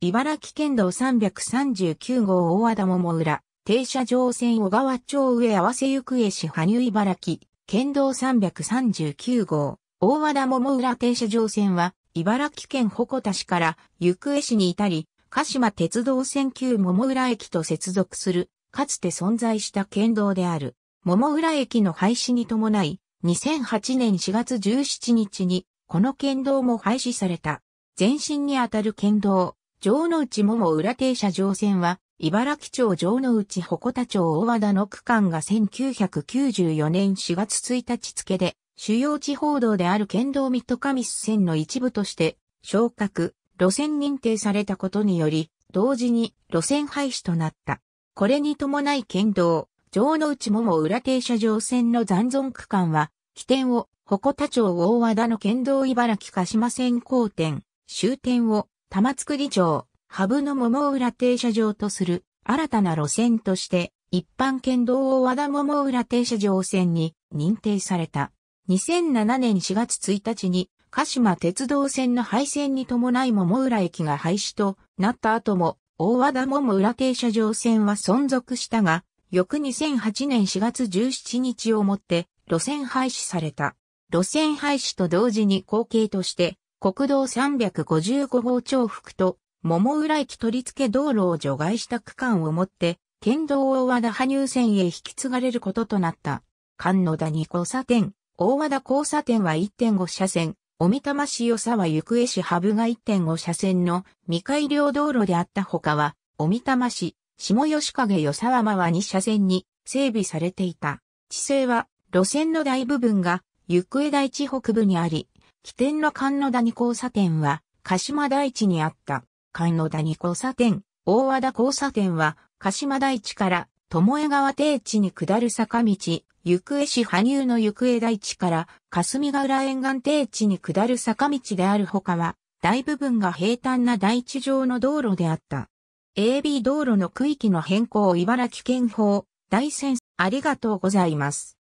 茨城県道339号大和田桃浦、停車場線小川町上合わせ行方市羽生茨城、県道339号、大和田桃浦停車場線は、茨城県鉾田市から行方市に至り、鹿島鉄道線旧桃浦駅と接続する、かつて存在した県道である。桃浦駅の廃止に伴い、2008年4月17日に、この県道も廃止された。前身にあたる県道、城之内桃浦停車場線は、茨城町城之内鉾田町大和田の区間が1994年4月1日付で、主要地方道である県道ミッドカミス線の一部として、昇格、路線認定されたことにより、同時に路線廃止となった。これに伴い県道、城之内桃浦停車場線の残存区間は、起点を、鉾田町大和田の県道茨城鹿島線交点、終点を、玉造町、羽生の桃浦停車場とする新たな路線として、一般県道を和田桃浦停車場線に認定された。2007年4月1日に、鹿島鉄道線の廃線に伴い桃浦駅が廃止となった後も、大和田桃浦停車場線は存続したが、翌2008年4月17日をもって、路線廃止された。路線廃止と同時に後継として、国道355号重複と桃浦駅取り付け道路を除外した区間をもって、県道大和田羽生線へ引き継がれることとなった。菅野谷交差点、大和田交差点は1.5車線、おみ玉市与沢行方市羽生が1.5車線の未改良道路であったほかは、おみ玉市、下吉影与沢間は2車線に整備されていた。地勢は路線の大部分が行方台地北部にあり、起点の菅野谷交差点は、鹿島台地にあった、菅野谷交差点、大和田交差点は、鹿島台地から、巴川低地に下る坂道、行方市羽生の行方台地から、霞ヶ浦沿岸低地に下る坂道であるほかは、大部分が平坦な台地上の道路であった。AB 道路の区域の変更茨城県法、大戦ありがとうございます。